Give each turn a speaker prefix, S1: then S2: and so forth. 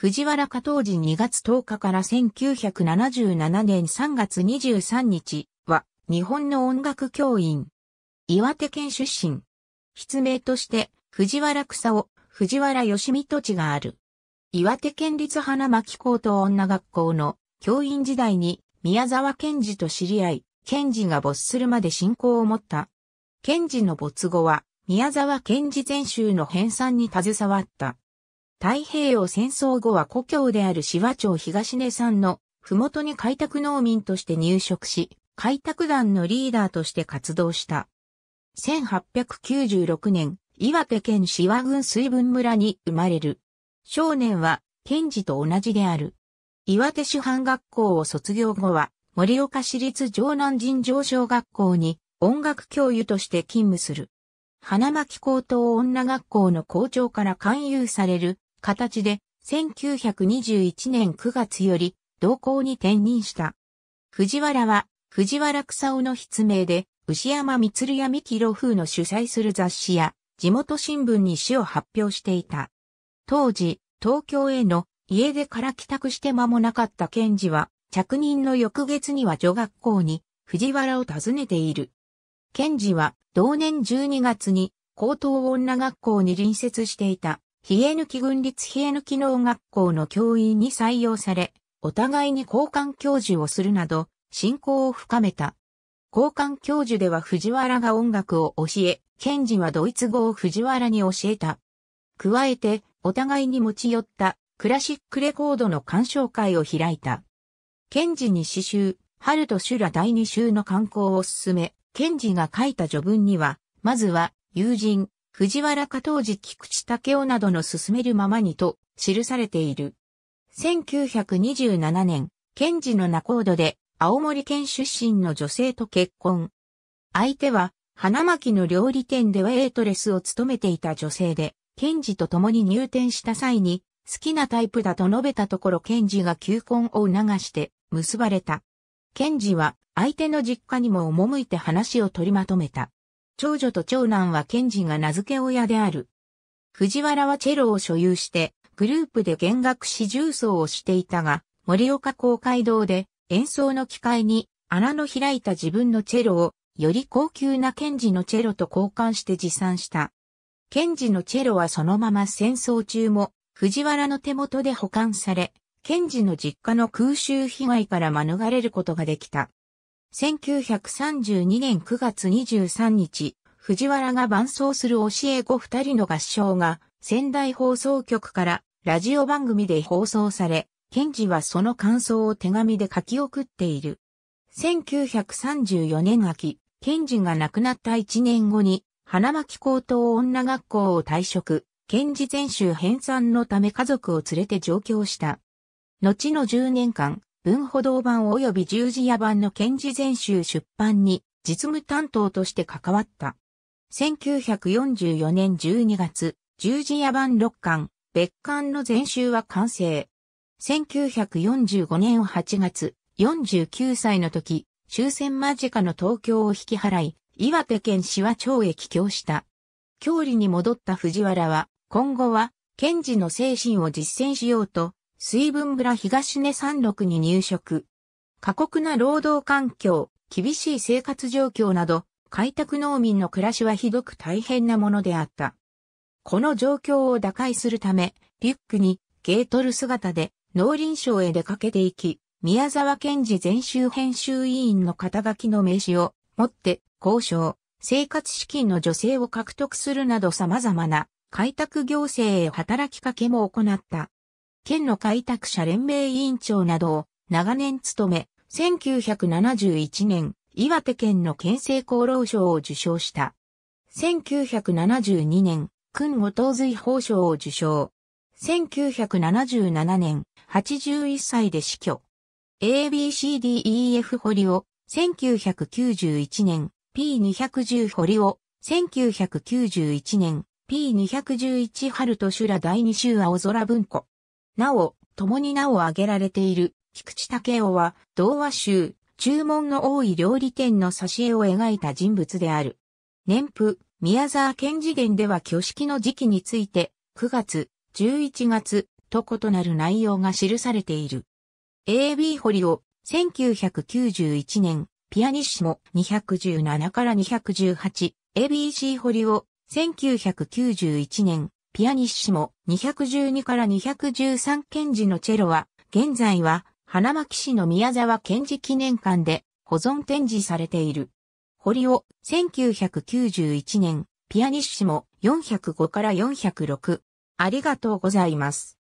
S1: 藤原加藤時2月10日から1977年3月23日は日本の音楽教員。岩手県出身。筆名として藤原草を藤原義美土地がある。岩手県立花巻高等女学校の教員時代に宮沢賢治と知り合い、賢治が没するまで信仰を持った。賢治の没後は宮沢賢治全集の編纂に携わった。太平洋戦争後は故郷である芝町東根山の麓に開拓農民として入植し、開拓団のリーダーとして活動した。1896年、岩手県芝郡水分村に生まれる。少年は、賢治と同じである。岩手主犯。学校を卒業後は、森岡市立城南人上小学校に音楽教諭として勤務する。花巻高等女学校の校長から勧誘される形で1921年9月より同行に転任した。藤原は藤原草尾の筆名で牛山光や三木露風の主催する雑誌や地元新聞に詩を発表していた。当時、東京への家出から帰宅して間もなかった賢治は着任の翌月には女学校に藤原を訪ねている。賢治は同年12月に高等女学校に隣接していた冷え抜き軍立冷え抜き農学校の教員に採用され、お互いに交換教授をするなど、信仰を深めた。交換教授では藤原が音楽を教え、賢治はドイツ語を藤原に教えた。加えて、お互いに持ち寄ったクラシックレコードの鑑賞会を開いた。賢治に詩集、春と修羅第二集の刊行を進め、賢治が書いた序文には、まずは、友人、藤原加藤寺菊池武雄などの進めるままにと記されている。1927年、賢治の仲人で青森県出身の女性と結婚。相手は花巻の料理店でウェイトレスを務めていた女性で、賢治と共に入店した際に好きなタイプだと述べたところ賢治が求婚を促して結ばれた。賢治は相手の実家にも赴いて話を取りまとめた。長女と長男は賢治が名付け親である。藤原はチェロを所有して、グループで弦楽四重奏をしていたが、森岡公会堂で演奏の機会に穴の開いた自分のチェロをより高級なンジのチェロと交換して持参した。ンジのチェロはそのまま戦争中も藤原の手元で保管され、ンジの実家の空襲被害から免れることができた。1932年9月23日、藤原が伴奏する教え子二人の合唱が仙台放送局からラジオ番組で放送され、賢治はその感想を手紙で書き送っている。1934年秋、賢治が亡くなった1年後に、花巻高等女学校を退職、賢治全集編纂のため家族を連れて上京した。後の10年間、文歩道版及び十字野版の検事全集出版に実務担当として関わった。1944年12月、十字野版6巻、別巻の全集は完成。1945年8月、49歳の時、終戦間近の東京を引き払い、岩手県市は町へ帰郷した。郷里に戻った藤原は、今後は、検事の精神を実践しようと、水分村東根山麓に入植。過酷な労働環境、厳しい生活状況など、開拓農民の暮らしはひどく大変なものであった。この状況を打開するため、リュックにゲートル姿で農林省へ出かけていき、宮沢賢治全集編集委員の肩書きの名刺を持って交渉、生活資金の助成を獲得するなど様々な開拓行政へ働きかけも行った。県の開拓者連盟委員長などを長年務め、1971年、岩手県の県政厚労省を受賞した。1972年、君後東随法賞を受賞。1977年、81歳で死去。ABCDEF 堀尾、1991年、P210 堀尾、1991年、P211 春と修羅第2週青空文庫。なお、共に名を挙げられている、菊池武雄は、童話集、注文の多い料理店の挿絵を描いた人物である。年譜、宮沢賢治伝では挙式の時期について、9月、11月、と異なる内容が記されている。A.B. 堀を、1991年、ピアニッシモ217から218、A.B.C. 堀を、1991年、ピアニッシモ212から213賢治のチェロは、現在は花巻市の宮沢賢治記念館で保存展示されている。堀尾、1991年、ピアニッシモ405から406。ありがとうございます。